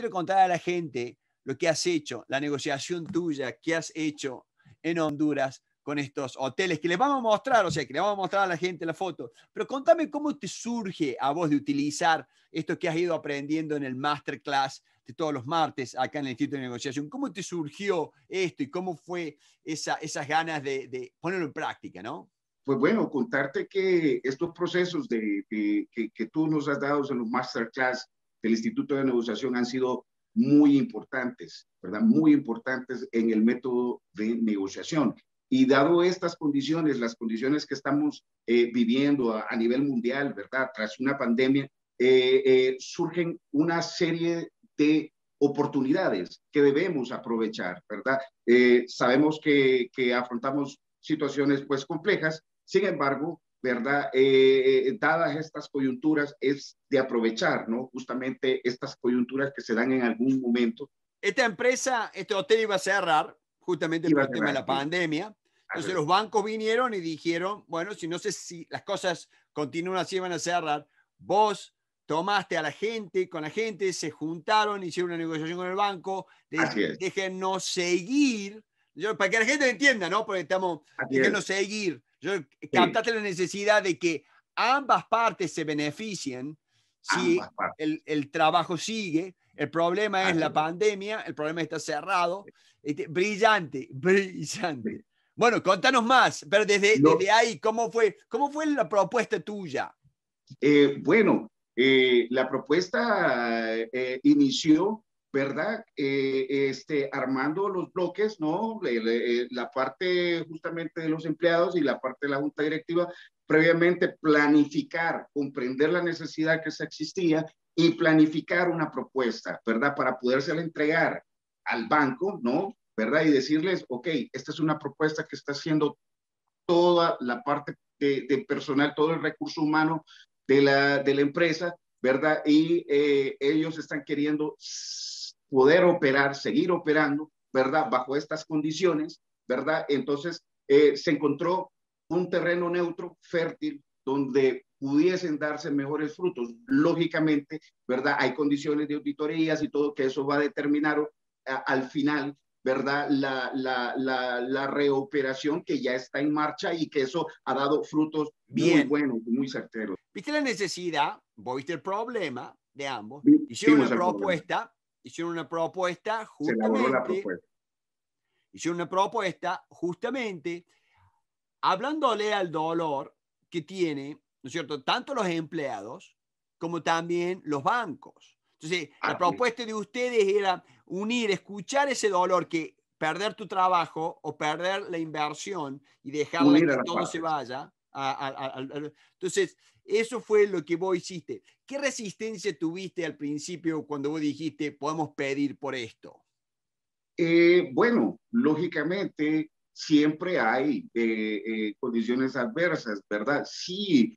quiero contar a la gente lo que has hecho, la negociación tuya que has hecho en Honduras con estos hoteles que les vamos a mostrar, o sea, que le vamos a mostrar a la gente la foto. Pero contame cómo te surge a vos de utilizar esto que has ido aprendiendo en el masterclass de todos los martes acá en el Instituto de Negociación. ¿Cómo te surgió esto y cómo fue esa, esas ganas de, ponerlo en práctica, no? Pues bueno, contarte que estos procesos que, que, tú nos has dado en los masterclass del Instituto de Negociación han sido muy importantes, ¿verdad? Muy importantes en el método de negociación. Y dado estas condiciones, las condiciones que estamos eh, viviendo a, nivel mundial, ¿verdad? Tras una pandemia, eh, eh, surgen una serie de oportunidades que debemos aprovechar, ¿verdad? sabemos que, que afrontamos situaciones pues complejas, sin embargo, ¿verdad? Eh, eh, dadas estas coyunturas, es de aprovechar, ¿no? Justamente estas coyunturas que se dan en algún momento. Esta empresa, este hotel iba a cerrar, justamente por el tema de la pandemia. Entonces los bancos vinieron y dijeron, bueno, si no sé si las cosas continúan así, van a cerrar. Vos tomaste a la gente, con la gente, se juntaron, hicieron una negociación con el banco, déjenos seguir, yo, para que la gente entienda, ¿no? Porque estamos, déjenos seguir yo, sí. la necesidad de que ambas partes se beneficien si el, trabajo sigue. El problema es la pandemia, el problema está cerrado. Este, brillante, brillante. Bueno, contanos más, pero desde, ahí, ¿cómo fue, ¿cómo fue la propuesta tuya? Eh, bueno, eh, la propuesta eh, inició ¿verdad? Eh, este, armando los bloques, ¿no? Eh, la parte justamente de los empleados y la parte de la junta directiva, previamente planificar, comprender la necesidad que se existía y planificar una propuesta, ¿verdad? Para la entregar al banco, ¿no? ¿Verdad? Y decirles, ok, esta es una propuesta que está haciendo toda la parte de, personal, todo el recurso humano de la, de la empresa, ¿verdad? Y eh, ellos están queriendo poder operar, seguir operando, ¿verdad? Bajo estas condiciones, ¿verdad? Entonces, eh, se encontró un terreno neutro, fértil, donde pudiesen darse mejores frutos. Lógicamente, ¿verdad? Hay condiciones de auditorías y todo que eso va a determinar al final ¿verdad? La, la, la, reoperación que ya está en marcha y que eso ha dado frutos Bien. muy buenos, muy certeros. ¿Viste la necesidad? ¿Viste el problema de ambos? Hicieron una propuesta, hicieron una propuesta justamente. una propuesta justamente hablándole al dolor que tiene, ¿no es cierto?, tanto los empleados como también los bancos. Entonces, la propuesta de ustedes era unir, escuchar ese dolor que perder tu trabajo o perder la inversión y dejar que todo se vaya. entonces, eso fue lo que vos hiciste. ¿Qué resistencia tuviste al principio cuando vos dijiste, podemos pedir por esto? Eh, bueno, lógicamente siempre hay eh, eh, condiciones adversas, ¿verdad? Sí,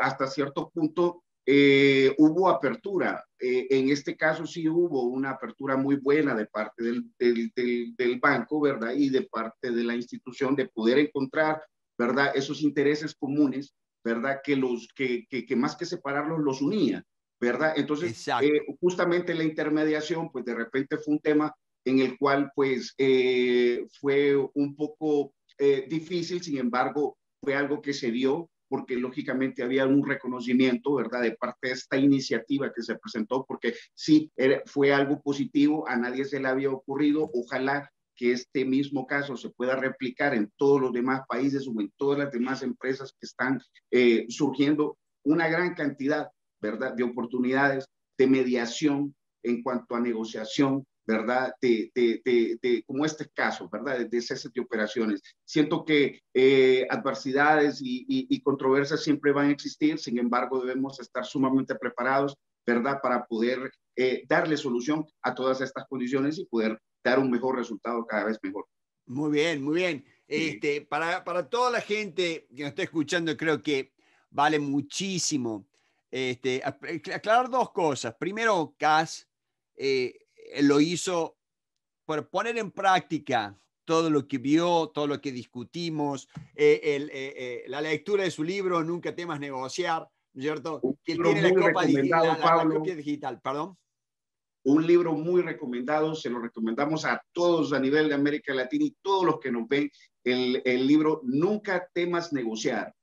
hasta cierto punto eh, hubo apertura. Eh, en este caso sí hubo una apertura muy buena de parte del, del, banco, ¿verdad? Y de parte de la institución de poder encontrar, ¿verdad? Esos intereses comunes, ¿verdad? Que, los, que, que, más que separarlos los unía, ¿verdad? Entonces, eh, justamente la intermediación, pues de repente fue un tema en el cual pues fue un poco difícil, sin embargo, fue algo que se dio, porque lógicamente había un reconocimiento, ¿verdad?, de parte de esta iniciativa que se presentó, porque sí, fue algo positivo, a nadie se le había ocurrido, ojalá que este mismo caso se pueda replicar en todos los demás países o en todas las demás empresas que están eh, surgiendo una gran cantidad, ¿verdad?, de oportunidades de mediación en cuanto a negociación, ¿verdad? De, de, de, como este caso, ¿verdad? De, cese de operaciones. Siento que eh, adversidades y, controversias siempre van a existir, sin embargo, debemos estar sumamente preparados, ¿verdad? Para poder eh, darle solución a todas estas condiciones y poder dar un mejor resultado cada vez mejor. Muy bien, muy bien. Este, para, para toda la gente que nos está escuchando, creo que vale muchísimo este, aclarar dos cosas. Primero, CAS eh, eh, lo hizo por poner en práctica todo lo que vio, todo lo que discutimos, eh, eh, la lectura de su libro, Nunca temas negociar, cierto? Que digital, perdón. Un libro muy recomendado, se lo recomendamos a todos a nivel de América Latina y todos los que nos ven, el, libro Nunca temas negociar.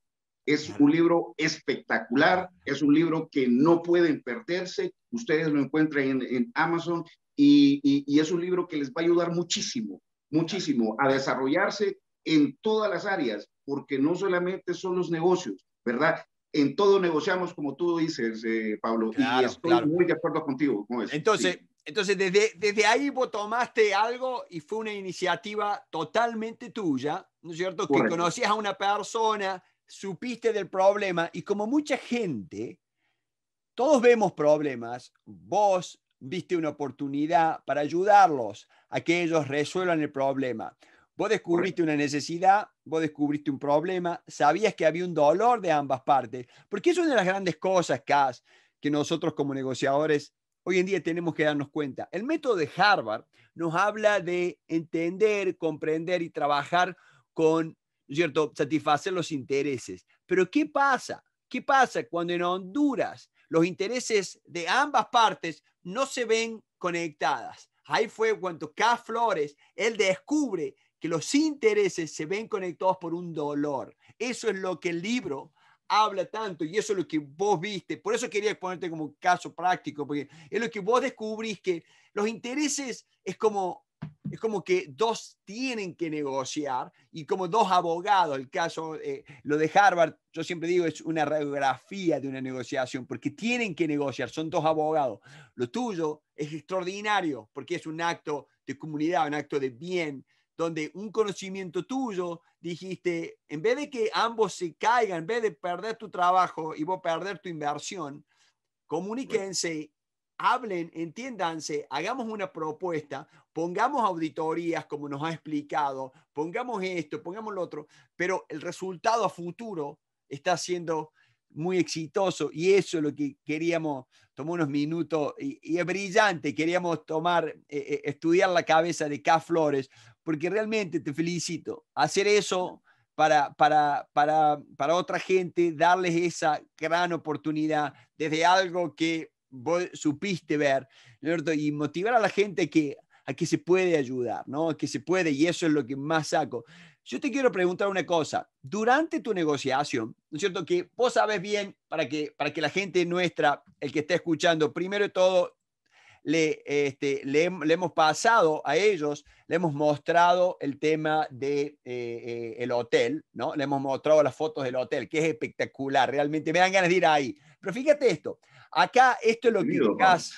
Es un libro espectacular, es un libro que no pueden perderse. Ustedes lo encuentran en Amazon y, es un libro que les va a ayudar muchísimo, muchísimo a desarrollarse en todas las áreas, porque no solamente son los negocios, ¿verdad? en todo negociamos, como tú dices, eh, Pablo, claro, y estoy muy de acuerdo contigo. Con eso. Entonces, entonces desde, desde ahí vos tomaste algo y fue una iniciativa totalmente tuya, ¿no es cierto? Que conocías a una persona, supiste del problema, y como mucha gente, todos vemos problemas, vos, viste una oportunidad para ayudarlos a que ellos resuelvan el problema. Vos descubriste una necesidad, vos descubriste un problema, sabías que había un dolor de ambas partes, porque es una de las grandes cosas, Cass, que nosotros como negociadores hoy en día tenemos que darnos cuenta. El método de Harvard nos habla de entender, comprender y trabajar con, ¿cierto?, satisfacer los intereses. Pero ¿qué pasa? ¿Qué pasa cuando en Honduras los intereses de ambas partes no se ven conectadas. Ahí fue cuando K. Flores, él descubre que los intereses se ven conectados por un dolor. Eso es lo que el libro habla tanto y eso es lo que vos viste. Por eso quería ponerte como caso práctico, porque es lo que vos descubrís que los intereses es como es como que dos tienen que negociar y como dos abogados, el caso, eh, lo de Harvard, yo siempre digo, es una radiografía de una negociación, porque tienen que negociar, son dos abogados. Lo tuyo es extraordinario, porque es un acto de comunidad, un acto de bien, donde un conocimiento tuyo dijiste, en vez de que ambos se caigan, en vez de perder tu trabajo y vos perder tu inversión, comuníquense hablen, entiéndanse, hagamos una propuesta, pongamos auditorías como nos ha explicado, pongamos esto, pongamos lo otro, pero el resultado a futuro está siendo muy exitoso y eso es lo que queríamos, tomó unos minutos y, es brillante, queríamos tomar, eh, eh, estudiar la cabeza de K. Flores, porque realmente te felicito, hacer eso para, para, para, para otra gente, darles esa gran oportunidad desde algo que vos supiste ver, y motivar a la gente que a que se puede ayudar, ¿no? A que se puede, y eso es lo que más saco. Yo te quiero preguntar una cosa. Durante tu negociación, ¿no es cierto? Que vos sabes bien, para que, para que la gente nuestra, el que está escuchando, primero de todo, le, este, le, hemos pasado a ellos, le hemos mostrado el tema del de, eh, eh, el hotel, ¿no? Le hemos mostrado las fotos del hotel, que es espectacular, realmente me dan ganas de ir ahí. Pero fíjate esto, Acá esto es lo que Cas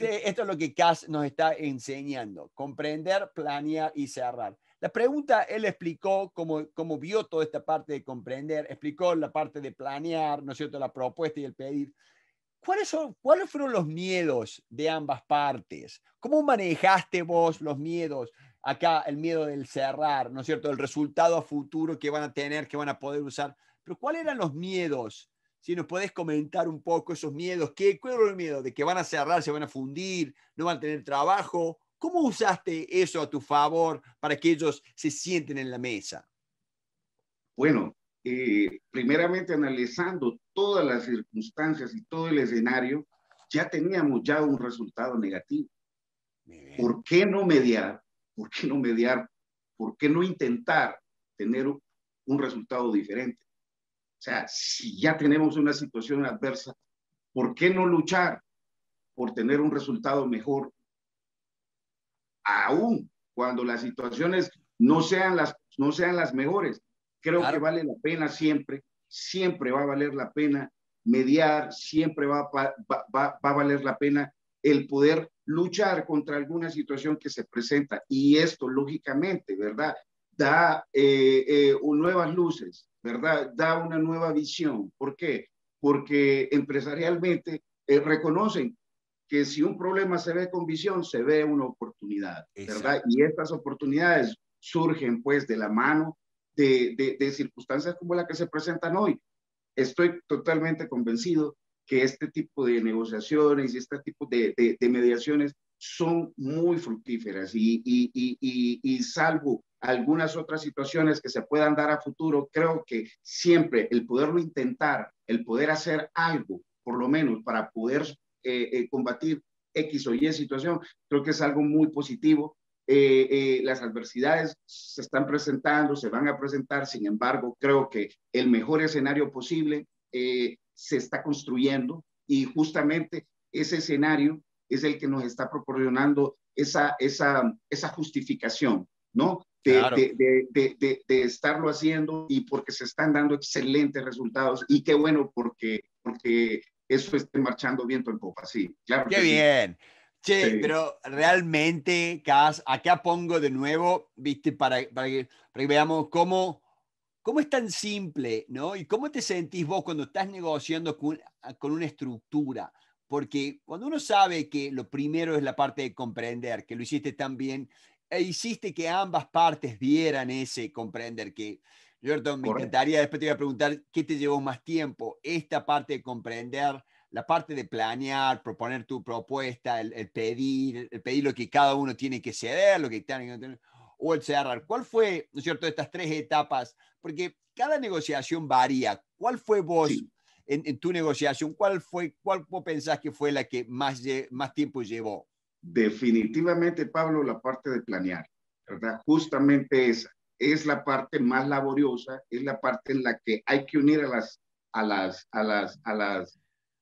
esto es lo que Cas nos está enseñando, comprender, planear y cerrar. La pregunta, él explicó cómo, cómo, vio toda esta parte de comprender, explicó la parte de planear, ¿no es cierto?, la propuesta y el pedir. ¿Cuáles, son, ¿Cuáles fueron los miedos de ambas partes? ¿Cómo manejaste vos los miedos? Acá el miedo del cerrar, ¿no es cierto?, el resultado a futuro que van a tener, que van a poder usar. Pero ¿cuáles eran los miedos si nos puedes comentar un poco esos miedos, ¿qué, ¿cuál el miedo? ¿De que van a cerrar, se van a fundir, no van a tener trabajo? ¿Cómo usaste eso a tu favor para que ellos se sienten en la mesa? Bueno, eh, primeramente analizando todas las circunstancias y todo el escenario, ya teníamos ya un resultado negativo. ¿Por qué no mediar? ¿Por qué no mediar? ¿Por qué no intentar tener un resultado diferente? O sea, si ya tenemos una situación adversa, ¿por qué no luchar por tener un resultado mejor? Aún cuando las situaciones no sean las, no sean las mejores. Creo que vale la pena siempre, siempre va a valer la pena mediar, siempre va, va, a valer la pena el poder luchar contra alguna situación que se presenta. Y esto, lógicamente, ¿verdad? Da eh, eh, nuevas luces, ¿verdad? Da una nueva visión. ¿Por qué? Porque empresarialmente eh, reconocen que si un problema se ve con visión, se ve una oportunidad, ¿verdad? Y estas oportunidades surgen pues de la mano de, circunstancias como la que se presentan hoy. Estoy totalmente convencido que este tipo de negociaciones y este tipo de, de, mediaciones son muy fructíferas y, y, y, y, salvo algunas otras situaciones que se puedan dar a futuro, creo que siempre el poderlo intentar, el poder hacer algo, por lo menos para poder eh, eh, combatir X o Y situación, creo que es algo muy positivo. Eh, las adversidades se están presentando, se van a presentar, sin embargo, creo que el mejor escenario posible se está construyendo y justamente ese escenario es el que nos está proporcionando esa, esa, esa justificación, ¿no? de, de, de, de, estarlo haciendo y porque se están dando excelentes resultados. Y qué bueno porque, porque eso esté marchando viento en popa, sí. Claro qué bien. Che, pero realmente, Cas, acá pongo de nuevo, viste, para, que, veamos cómo, cómo es tan simple, ¿no? Y cómo te sentís vos cuando estás negociando con, con una estructura porque cuando uno sabe que lo primero es la parte de comprender, que lo hiciste tan bien e hiciste que ambas partes vieran ese comprender que, Jordan, me encantaría, después te voy a preguntar, ¿qué te llevó más tiempo? Esta parte de comprender, la parte de planear, proponer tu propuesta, el, pedir, el pedir lo que cada uno tiene que ceder, lo que tiene o el cerrar. ¿Cuál fue, ¿no es cierto?, estas tres etapas, porque cada negociación varía. ¿Cuál fue vos? En, tu negociación, ¿cuál fue, cuál vos pensás que fue la que más, más tiempo llevó? Definitivamente, Pablo, la parte de planear, ¿verdad? Justamente esa. Es la parte más laboriosa, es la parte en la que hay que unir a las, a las, a las, a las,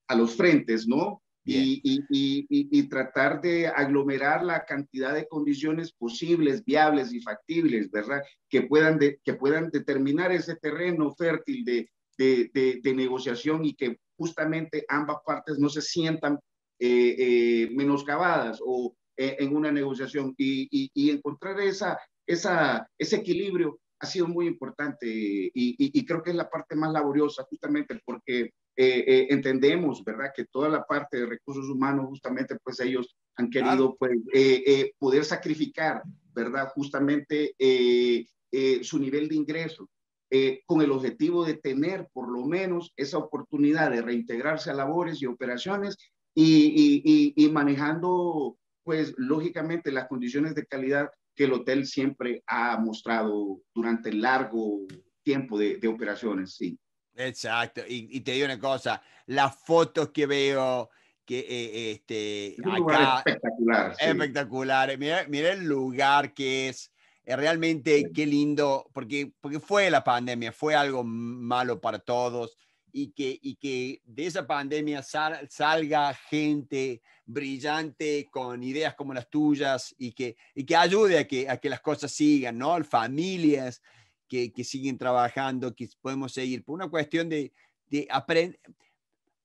a los frentes, ¿no? Y, tratar de aglomerar la cantidad de condiciones posibles, viables y factibles, ¿verdad? Que puedan, que puedan determinar ese terreno fértil de, de, negociación y que justamente ambas partes no se sientan eh, eh, menoscabadas o eh, en una negociación y, encontrar esa, esa, ese equilibrio ha sido muy importante y, creo que es la parte más laboriosa justamente porque eh, eh, entendemos, ¿verdad? Que toda la parte de recursos humanos, justamente, pues ellos han querido pues, poder sacrificar, ¿verdad? Justamente su nivel de ingreso con el objetivo de tener por lo menos esa oportunidad de reintegrarse a labores y operaciones y, manejando, pues, lógicamente las condiciones de calidad que el hotel siempre ha mostrado durante el largo tiempo de, operaciones, sí. Exacto, y, te digo una cosa, las fotos que veo que eh, eh, este, es espectacular, mira, el lugar que es, eh, realmente qué lindo, porque, porque fue la pandemia, fue algo malo para todos, y que, y que de esa pandemia salga gente brillante con ideas como las tuyas y que, que ayude a que, a que las cosas sigan, ¿no? Familias que, siguen trabajando, que podemos seguir. Por una cuestión de, de aprender.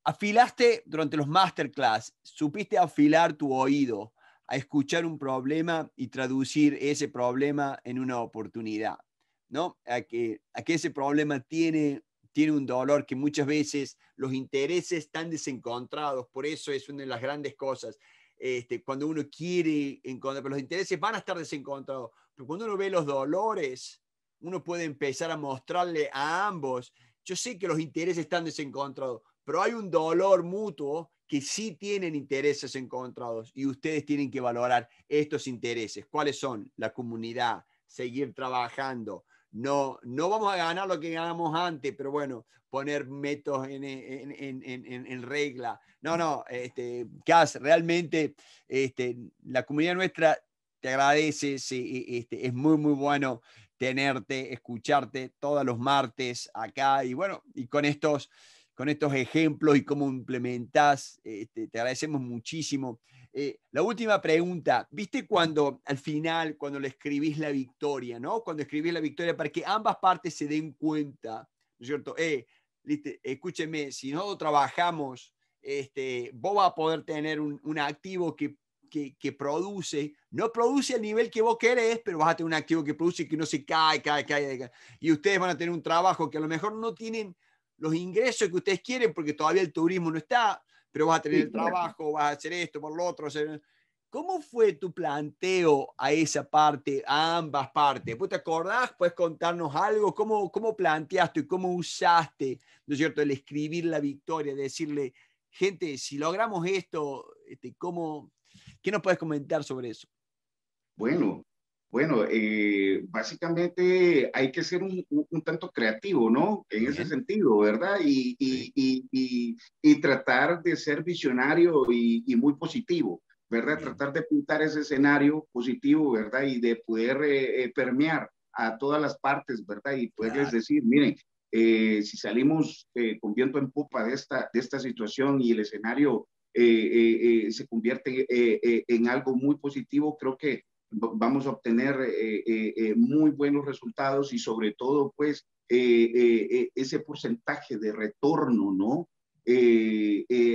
Afilaste durante los masterclass, supiste afilar tu oído a escuchar un problema y traducir ese problema en una oportunidad, ¿no? A que, a que ese problema tiene tiene un dolor que muchas veces los intereses están desencontrados, por eso es una de las grandes cosas. Este, cuando uno quiere encontrar, los intereses van a estar desencontrados, pero cuando uno ve los dolores, uno puede empezar a mostrarle a ambos, yo sé que los intereses están desencontrados, pero hay un dolor mutuo que sí tienen intereses encontrados y ustedes tienen que valorar estos intereses. ¿Cuáles son? La comunidad, seguir trabajando, no, no vamos a ganar lo que ganamos antes, pero bueno, poner métodos en, regla. No, no, este, realmente este, la comunidad nuestra te agradece, este, es muy, muy bueno tenerte, escucharte todos los martes acá y bueno, y con estos, con estos ejemplos y cómo implementas, este, te agradecemos muchísimo eh, la última pregunta, ¿viste cuando al final, cuando le escribís la victoria, ¿no? Cuando escribís la victoria para que ambas partes se den cuenta, ¿no es cierto? Eh, escúcheme, si no trabajamos, este, vos vas a poder tener un, activo que, produce, no produce al nivel que vos querés, pero vas a tener un activo que produce y que no se cae, cae, cae, cae. Y ustedes van a tener un trabajo que a lo mejor no tienen los ingresos que ustedes quieren porque todavía el turismo no está, pero vas a tener el trabajo, vas a hacer esto, por lo otro. ¿Cómo fue tu planteo a esa parte, a ambas partes? ¿Vos te acordás? ¿Puedes contarnos algo? ¿Cómo, cómo planteaste y cómo usaste, ¿no es cierto?, el escribir la victoria, decirle, gente, si logramos esto, este, ¿cómo, ¿qué nos puedes comentar sobre eso? Bueno, bueno, eh, básicamente hay que ser un, tanto creativo, ¿no? En ese sentido, ¿verdad? Y, tratar de ser visionario y, muy positivo, ¿verdad? Tratar de pintar ese escenario positivo, ¿verdad? Y de poder eh, eh, permear a todas las partes, ¿verdad? Y poderles decir, miren, si salimos con viento en popa de esta, de esta situación y el escenario se convierte en algo muy positivo, creo que vamos a obtener eh, eh, eh, muy buenos resultados y sobre todo, pues, ese porcentaje de retorno, ¿no?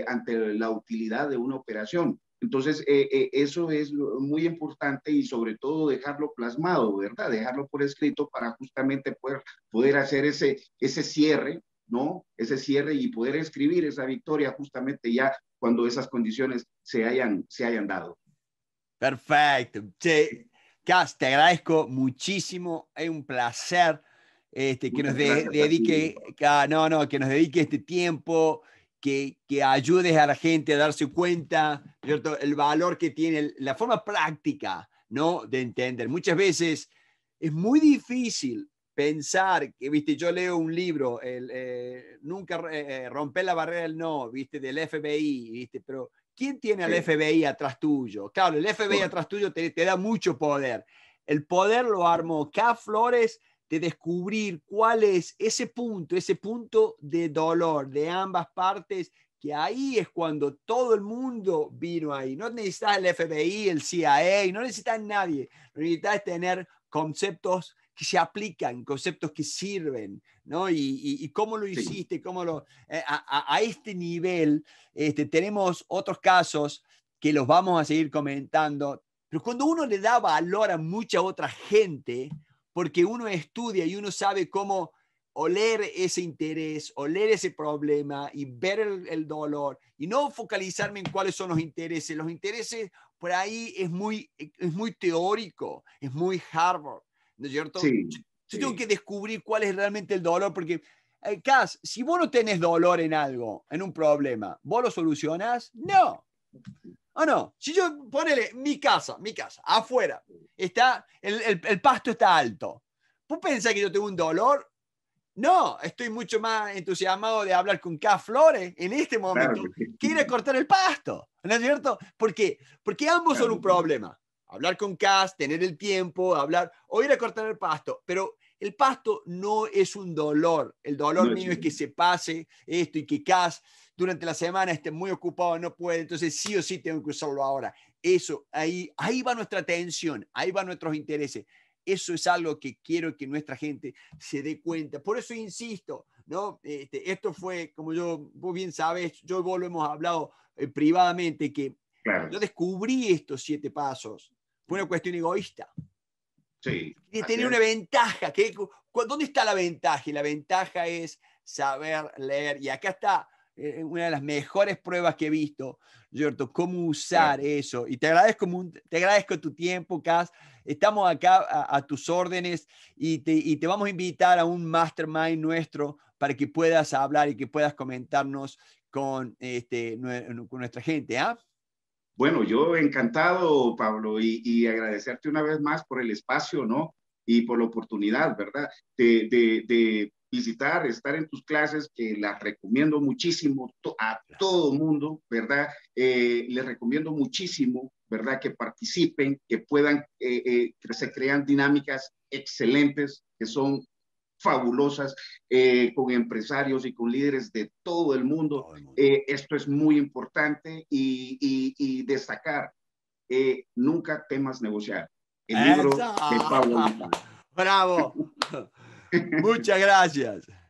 ante la utilidad de una operación. Entonces, eso es muy importante y sobre todo dejarlo plasmado, ¿verdad? Dejarlo por escrito para justamente poder, poder hacer ese, ese cierre, ¿no? Ese cierre y poder escribir esa victoria justamente ya cuando esas condiciones se hayan, se hayan dado. Perfecto. Che, te agradezco muchísimo. Es un placer este, que nos dedique, que, no, no, que nos dedique este tiempo, que, que, ayudes a la gente a darse cuenta, ¿cierto? El valor que tiene, la forma práctica, ¿no? De entender. Muchas veces es muy difícil pensar que, viste, yo leo un libro, el, eh, nunca rompe eh, eh, romper la barrera del no, viste, del FBI, viste, pero ¿Quién tiene al FBI atrás tuyo? Claro, el FBI atrás tuyo te, da mucho poder. El poder lo armó K. Flores de descubrir cuál es ese punto, ese punto de dolor de ambas partes, que ahí es cuando todo el mundo vino ahí. No necesitas el FBI, el CIA, no necesitas nadie, necesitas tener conceptos que se aplican, conceptos que sirven, ¿no? Y, cómo lo hiciste, cómo lo... Eh, a, este nivel, este, tenemos otros casos que los vamos a seguir comentando, pero cuando uno le da valor a mucha otra gente, porque uno estudia y uno sabe cómo oler ese interés, oler ese problema y ver el, el, dolor y no focalizarme en cuáles son los intereses. Los intereses por ahí es muy, es muy teórico, es muy Harvard. ¿no es cierto? Sí, yo, tengo que descubrir cuál es realmente el dolor, porque, eh, Cas, si vos no tenés dolor en algo, en un problema, ¿vos lo solucionas No. ¿O no? Si yo, ponele, mi casa, mi casa, afuera, está, el, el, pasto está alto. ¿Vos pensás que yo tengo un dolor? No, estoy mucho más entusiasmado de hablar con K. Flores en este momento quiere que ir a cortar el pasto, ¿no es cierto? ¿Por qué? Porque ambos son un problema hablar con Cas, tener el tiempo, hablar o ir a cortar el pasto, pero el pasto no es un dolor. El dolor mío es que se pase esto y que Cas durante la semana esté muy ocupado, no puede, entonces sí o sí tengo que usarlo ahora. Eso, ahí, ahí va nuestra atención, ahí van nuestros intereses. Eso es algo que quiero que nuestra gente se dé cuenta. Por eso insisto, ¿no? Este, esto fue, como yo, vos bien sabes, yo y vos lo hemos hablado eh, privadamente, que yo descubrí estos siete pasos fue una cuestión egoísta. Sí. Y tener una ventaja. Que, ¿Dónde está la ventaja? Y la ventaja es saber leer. Y acá está eh, eh, una de las mejores pruebas que he visto, ¿cierto? cómo usar eso. Y te agradezco, te agradezco tu tiempo, Cas. Estamos acá a, tus órdenes y te, y te, vamos a invitar a un mastermind nuestro para que puedas hablar y que puedas comentarnos con, este, con nuestra gente. ¿ah? Bueno, yo encantado, Pablo, y, agradecerte una vez más por el espacio, ¿no? Y por la oportunidad, ¿verdad? De, de, visitar, estar en tus clases, que las recomiendo muchísimo a todo mundo, ¿verdad? Eh, les recomiendo muchísimo, ¿verdad? Que participen, que puedan, eh, eh, que se crean dinámicas excelentes, que son fabulosas eh, con empresarios y con líderes de todo el mundo. Eh, esto es muy importante y, destacar, eh, nunca temas negociar. El libro Bravo. Muchas gracias.